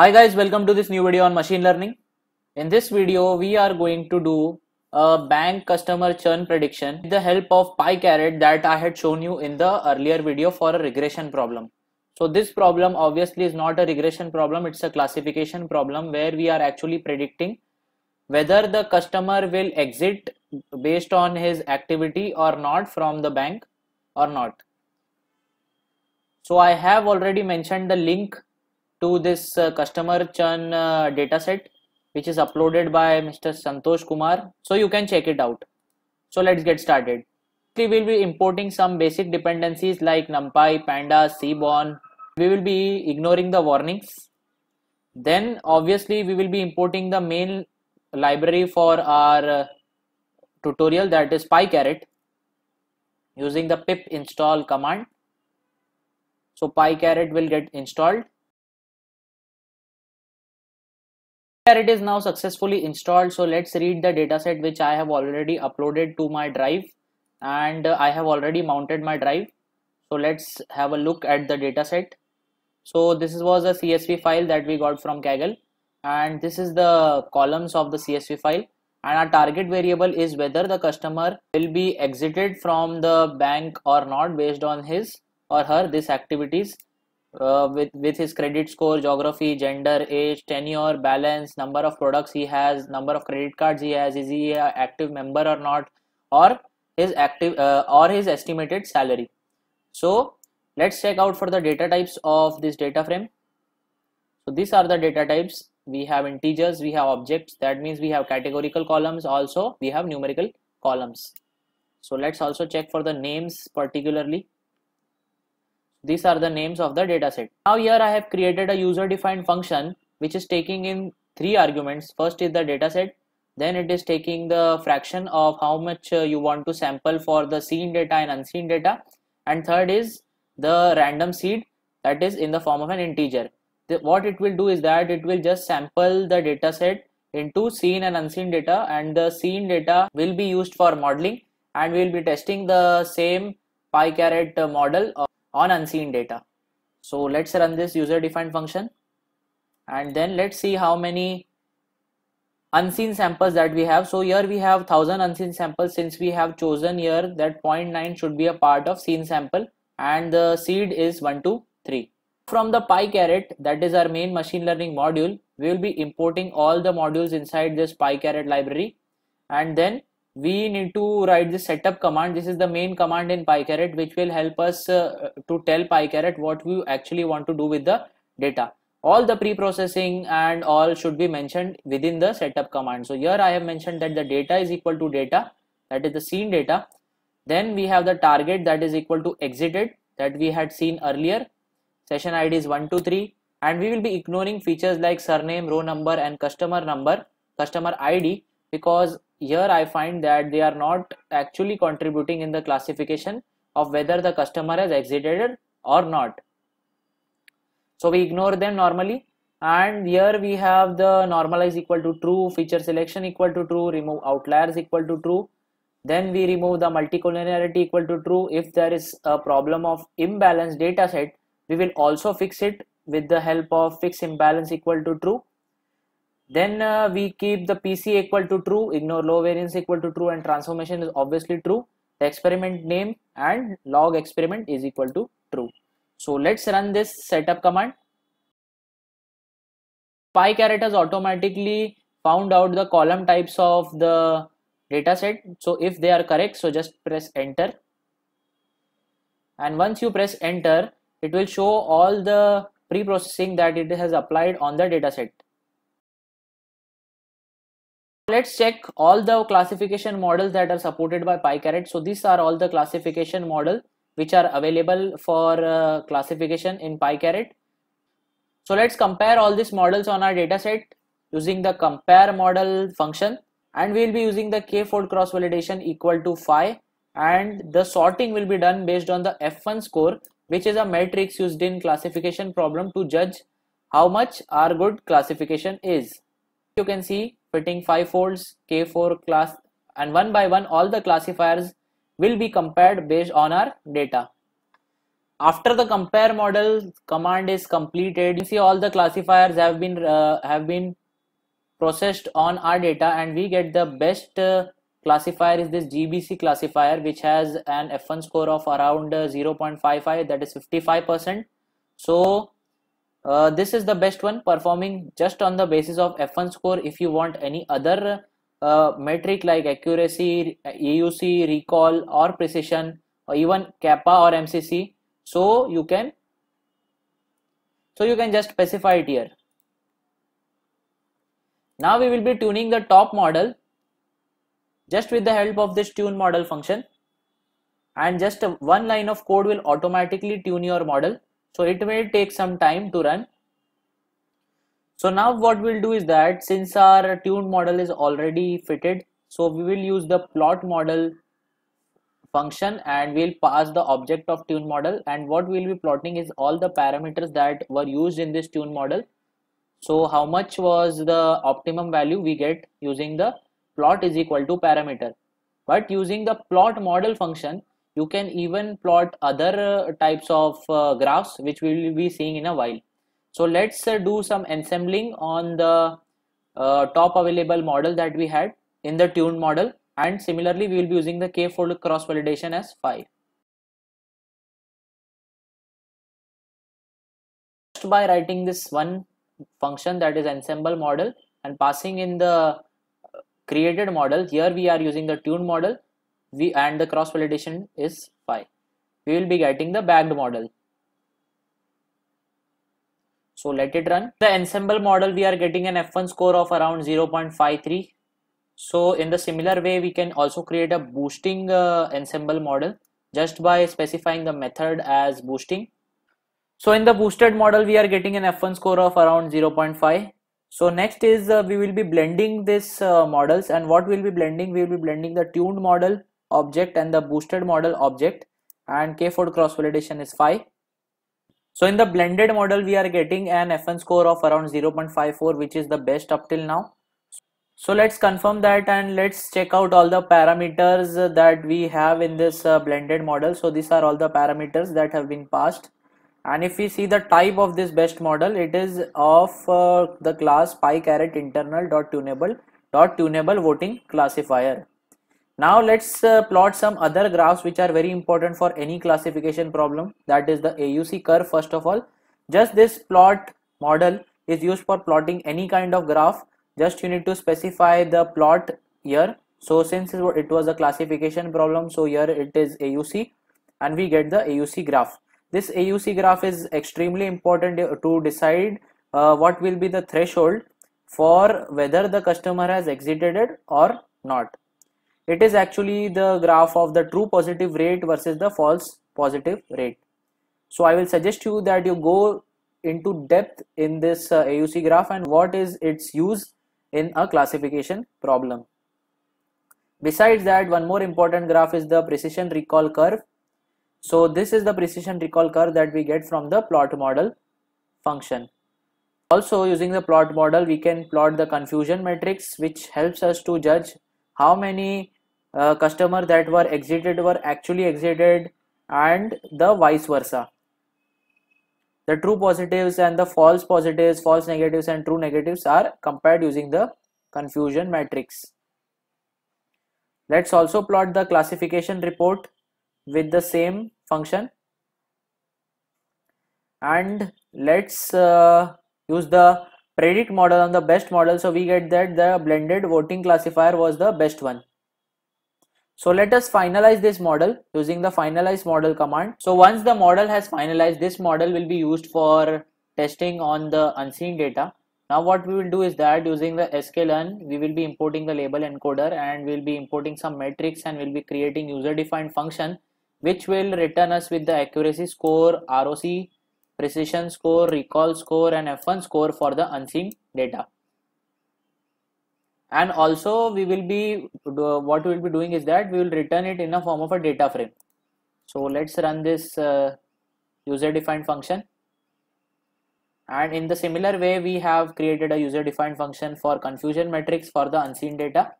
Hi guys, welcome to this new video on machine learning. In this video, we are going to do a bank customer churn prediction with the help of PyCarrot that I had shown you in the earlier video for a regression problem. So this problem obviously is not a regression problem, it's a classification problem where we are actually predicting whether the customer will exit based on his activity or not from the bank or not. So I have already mentioned the link to this uh, customer churn uh, dataset, which is uploaded by Mr. Santosh Kumar. So you can check it out. So let's get started. We will be importing some basic dependencies like NumPy, Pandas, Seaborn. We will be ignoring the warnings. Then obviously we will be importing the main library for our uh, tutorial that is Pycaret, using the pip install command. So Pycaret will get installed it is now successfully installed so let's read the dataset which i have already uploaded to my drive and i have already mounted my drive so let's have a look at the dataset so this was a csv file that we got from kaggle and this is the columns of the csv file and our target variable is whether the customer will be exited from the bank or not based on his or her this activities uh, with with his credit score geography gender age tenure balance number of products he has number of credit cards he has is he an active member or not or his active uh, or his estimated salary so let's check out for the data types of this data frame so these are the data types we have integers we have objects that means we have categorical columns also we have numerical columns so let's also check for the names particularly these are the names of the dataset. Now here I have created a user defined function which is taking in three arguments. First is the dataset, then it is taking the fraction of how much uh, you want to sample for the seen data and unseen data. And third is the random seed that is in the form of an integer. The, what it will do is that it will just sample the dataset into seen and unseen data and the seen data will be used for modeling and we will be testing the same pi caret uh, model on unseen data. So let's run this user defined function and then let's see how many unseen samples that we have. So here we have 1000 unseen samples since we have chosen here that 0.9 should be a part of seen sample and the seed is 1, 2, 3. From the PyCarrot that is our main machine learning module we will be importing all the modules inside this PyCarrot library and then we need to write the setup command. This is the main command in Pycaret, which will help us uh, to tell Pycaret what we actually want to do with the data. All the pre-processing and all should be mentioned within the setup command. So here I have mentioned that the data is equal to data, that is the seen data. Then we have the target that is equal to exited that we had seen earlier. Session ID is 123 and we will be ignoring features like surname, row number and customer number, customer ID because here I find that they are not actually contributing in the classification of whether the customer has exited or not. So we ignore them normally and here we have the normalize equal to true, feature selection equal to true, remove outliers equal to true. Then we remove the multicollinearity equal to true. If there is a problem of imbalanced data set, we will also fix it with the help of fix imbalance equal to true then uh, we keep the pc equal to true ignore low variance equal to true and transformation is obviously true the experiment name and log experiment is equal to true so let's run this setup command Pycaret has automatically found out the column types of the dataset so if they are correct so just press enter and once you press enter it will show all the pre-processing that it has applied on the dataset let's check all the classification models that are supported by Pycaret. So these are all the classification model which are available for uh, classification in Pycaret. So let's compare all these models on our dataset using the compare model function and we'll be using the k-fold cross validation equal to five, and the sorting will be done based on the F1 score which is a matrix used in classification problem to judge how much our good classification is. You can see fitting 5 folds K4 class and one by one all the classifiers will be compared based on our data. After the compare model command is completed, you see all the classifiers have been uh, have been processed on our data and we get the best uh, classifier is this GBC classifier which has an F1 score of around uh, 0.55 that is 55%. So uh, this is the best one performing just on the basis of f1 score if you want any other uh, metric like accuracy euc recall or precision or even kappa or mcc so you can so you can just specify it here now we will be tuning the top model just with the help of this tune model function and just one line of code will automatically tune your model so it may take some time to run so now what we'll do is that since our tuned model is already fitted so we will use the plot model function and we'll pass the object of tune model and what we'll be plotting is all the parameters that were used in this tune model so how much was the optimum value we get using the plot is equal to parameter but using the plot model function you can even plot other uh, types of uh, graphs which we will be seeing in a while so let's uh, do some ensembling on the top available model that we had in the tuned model and similarly we will be using the k-fold cross validation as phi. Just by writing this one function that is ensemble model and passing in the created model here we are using the tuned model we and the cross validation is phi we will be getting the bagged model so let it run the ensemble model we are getting an f1 score of around 0.53 so in the similar way we can also create a boosting uh, ensemble model just by specifying the method as boosting so in the boosted model we are getting an f1 score of around 0.5 so next is uh, we will be blending this uh, models and what we'll be blending we will be blending the tuned model object and the boosted model object and k-fold cross validation is 5 so in the blended model we are getting an fn score of around 0.54 which is the best up till now so let's confirm that and let's check out all the parameters that we have in this uh, blended model so these are all the parameters that have been passed and if we see the type of this best model it is of uh, the class pi caret internal dot tunable dot tunable voting classifier now let's uh, plot some other graphs which are very important for any classification problem that is the AUC curve first of all. Just this plot model is used for plotting any kind of graph just you need to specify the plot here. So since it was a classification problem so here it is AUC and we get the AUC graph. This AUC graph is extremely important uh, to decide uh, what will be the threshold for whether the customer has exited it or not it is actually the graph of the true positive rate versus the false positive rate so i will suggest you that you go into depth in this uh, auc graph and what is its use in a classification problem besides that one more important graph is the precision recall curve so this is the precision recall curve that we get from the plot model function also using the plot model we can plot the confusion matrix which helps us to judge how many customer that were exited were actually exited and the vice versa the true positives and the false positives false negatives and true negatives are compared using the confusion matrix let's also plot the classification report with the same function and let's uh, use the predict model on the best model so we get that the blended voting classifier was the best one so let us finalize this model using the finalize model command. So once the model has finalized, this model will be used for testing on the unseen data. Now what we will do is that using the sklearn, we will be importing the label encoder and we'll be importing some metrics and we'll be creating user defined function which will return us with the accuracy score, ROC, precision score, recall score and F1 score for the unseen data and also we will be what we will be doing is that we will return it in a form of a data frame so let's run this uh, user defined function and in the similar way we have created a user defined function for confusion matrix for the unseen data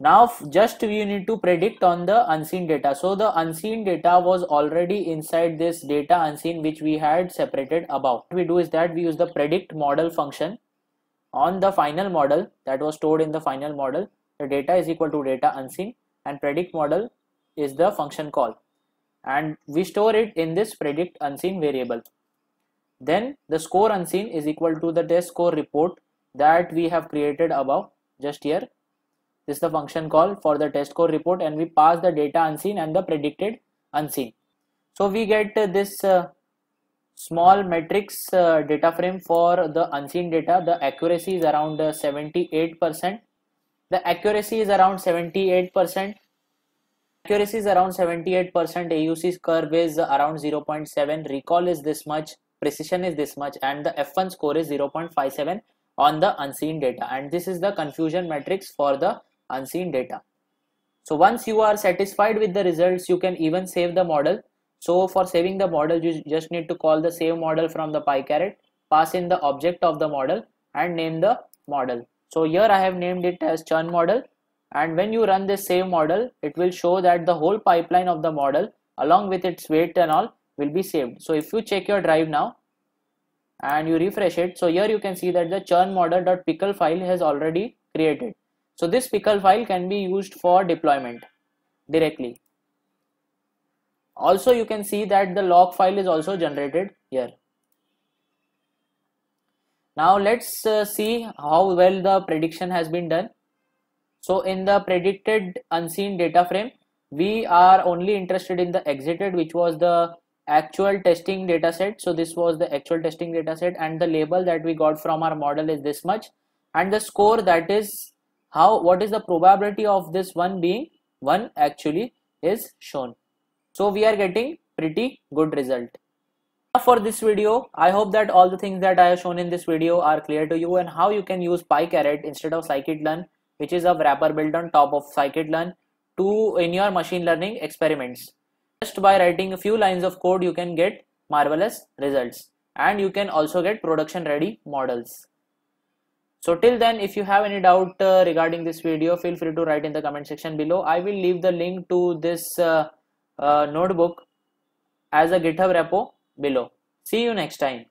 now just we need to predict on the unseen data so the unseen data was already inside this data unseen which we had separated above what we do is that we use the predict model function on the final model that was stored in the final model the data is equal to data unseen and predict model is the function call and we store it in this predict unseen variable then the score unseen is equal to the test score report that we have created above just here this is the function call for the test score report and we pass the data unseen and the predicted unseen so we get this uh, small matrix uh, data frame for the unseen data the accuracy is around 78% uh, the accuracy is around 78% accuracy is around 78% AUC curve is around 0.7 recall is this much precision is this much and the F1 score is 0.57 on the unseen data and this is the confusion matrix for the unseen data so once you are satisfied with the results you can even save the model so for saving the model, you just need to call the save model from the PyCarrot, pass in the object of the model and name the model. So here I have named it as churn model and when you run this save model, it will show that the whole pipeline of the model along with its weight and all will be saved. So if you check your drive now and you refresh it, so here you can see that the churn model.pickle file has already created. So this pickle file can be used for deployment directly also you can see that the log file is also generated here now let's uh, see how well the prediction has been done so in the predicted unseen data frame we are only interested in the exited which was the actual testing data set so this was the actual testing data set and the label that we got from our model is this much and the score that is how what is the probability of this one being one actually is shown so we are getting pretty good result. For this video, I hope that all the things that I have shown in this video are clear to you and how you can use PyCaret instead of scikit-learn which is a wrapper built on top of scikit-learn to in your machine learning experiments. Just by writing a few lines of code you can get marvelous results and you can also get production ready models. So till then if you have any doubt uh, regarding this video feel free to write in the comment section below. I will leave the link to this uh, uh, notebook as a GitHub repo below. See you next time.